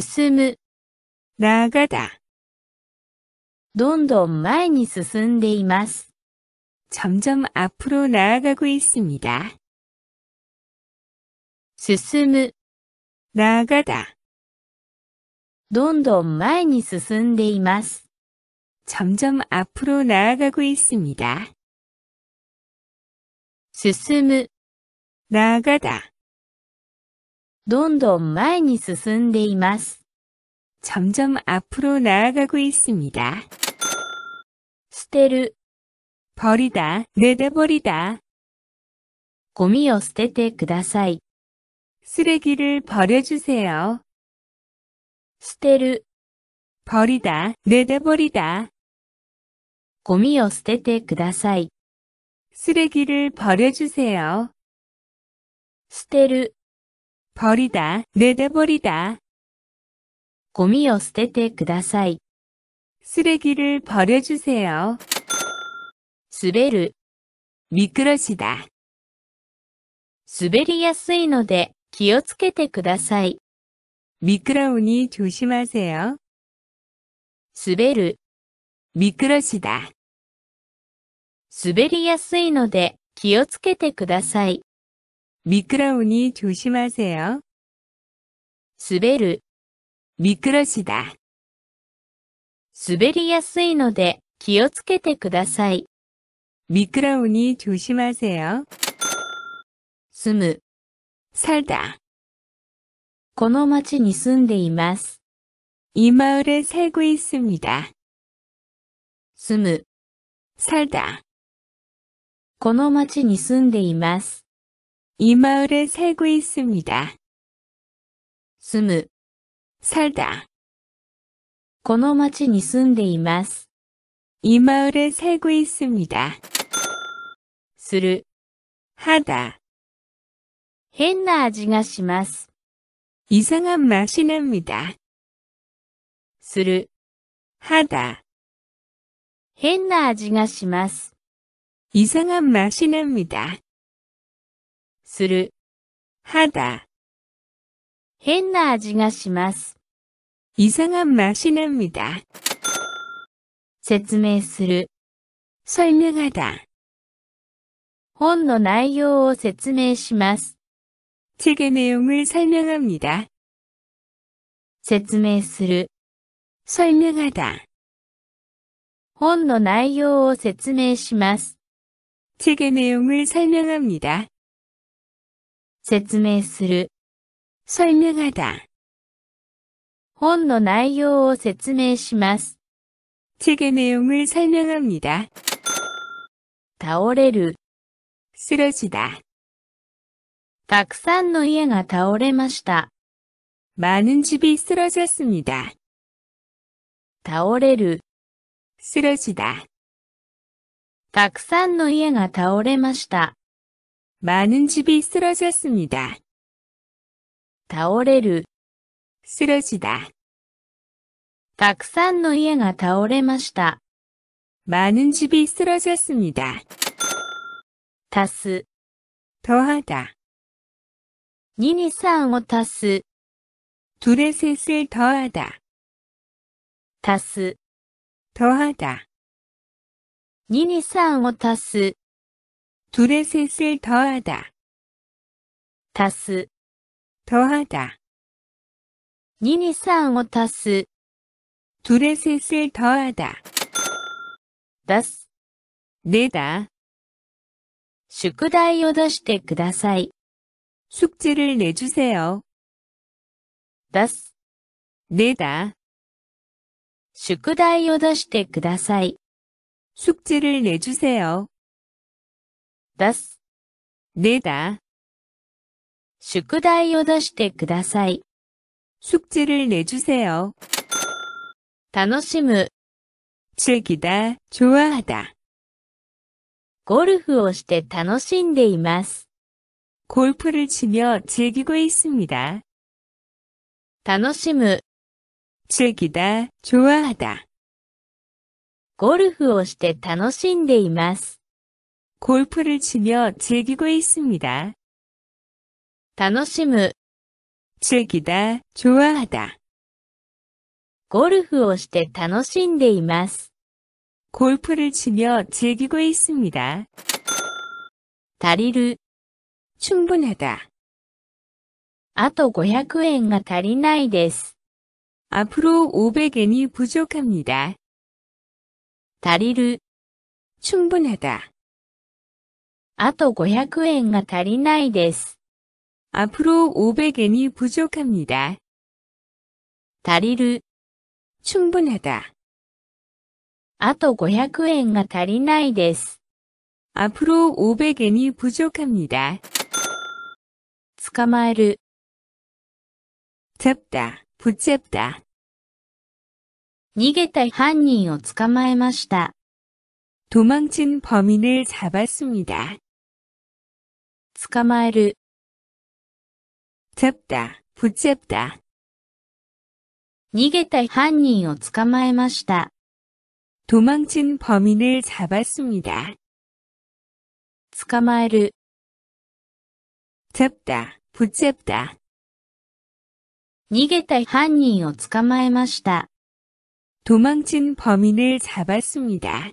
進む 나아가다 どんどん前に進んでいます。 점점 앞으로 나아가고 있습니다. 進む 나아가다 どんどん前に進んでいます。 점점 앞으로 나아가고 있습니다. 進む 나아가다 どんどん前に進んでいます。점점앞으로나아가고있습니 다。 捨てる。버리 다、 내다버리 다。 ゴミを捨ててください。쓰레기를버려주세 요。 捨てる。버리 다、 내다버리 다。 ゴミを捨ててください。쓰레기를버려주세요捨てる 버리다내다버리다ゴミを捨ててください。쓰레기를버려주세요滑る、미끄러지다滑りやすいので気をつけてください。미끄러우니조심하세요滑る、미끄러지다滑りやすいので気をつけてください。미끄러우니조심하세요滑る미끄러시다滑りやすいので気をつけてください。미끄러우니조심하세요住む살다この町に住んでいます。이마을에살고있습니다住む살다この町に住んでいます。이 마을에 살고 있습니다. 住む 살다. この町に住んでいます。이 마을에 살고 있습니다. する。 하다. 変な味がします。 이상한 맛이 납니다. する。 하다. 変な味がします。 이상한 맛이 납니다. する。하다. 変な味がします。 이상한 맛이 납니다. 説明する。 설명하다. 本の内容を説明します。 책의 내용을 설명합니다. 説明する。 설명하다. 本の内容を説明します。 책의 내용을 설명합니다. 説明する。설명하 다。 本の内容を説明します。책의내용을설명합니 다。 倒れる。쓰러지 다。 たくさんの家が倒れました。많은집이쓰러졌습니 다。 倒れる。쓰러지 다。 たくさんの家が倒れました。 많은 집이 쓰러졌습니다. 다오레루 쓰러지다. たくさんの家が倒れました. 많은 집이 쓰러졌습니다. 다스 더하다. 2に3を足す 둘의 셋을 더하다. 다스 더하다. 2に3を足す 둘의 셋을 더하다. 다스 더하다. 니니 3을 다스 둘의 셋을 더하다. 다스 내다. 숙題を出してください 숙제를 내주세요. 다스 내다. 숙題を出してください 숙제를 내주세요. 出す。ねだ。宿題を出してください。숙제を내주세 요。 楽しむ。즐기 다、 좋아하 다。 ゴルフをして楽しんでいます。ルフを치며즐기고있습니 다。 楽しむ。즐기 다、 좋아하 다。 ゴルフをして楽しんでいます。 골프를 치며 즐기고 있습니다. 楽しむ、 즐기다, 좋아하다. ゴルフをして楽しんでいます。 골프를 치며 즐기고 있습니다. 足りる、 충분하다. あと500円が足りないです。 앞으로 500엔이 부족합니다. 足りる、 충분하다. あと500円が足りないです。앞으로500円이부족합니 다。 足りる。충분하 다。 あと500円が足りないです。앞으로500円이부족합니 다。 捕まえる。잡 다、 붙잡 다。 逃げた犯人を捕まえました。도망친범인을잡았습니다捕まえる。 잡다, 붙잡다. 逃げた犯人を捕まえました。 도망친 범인을 잡았습니다. 捕まえる 잡다, 붙잡다. 逃げた犯人を捕まえました。 도망친 범인을 잡았습니다.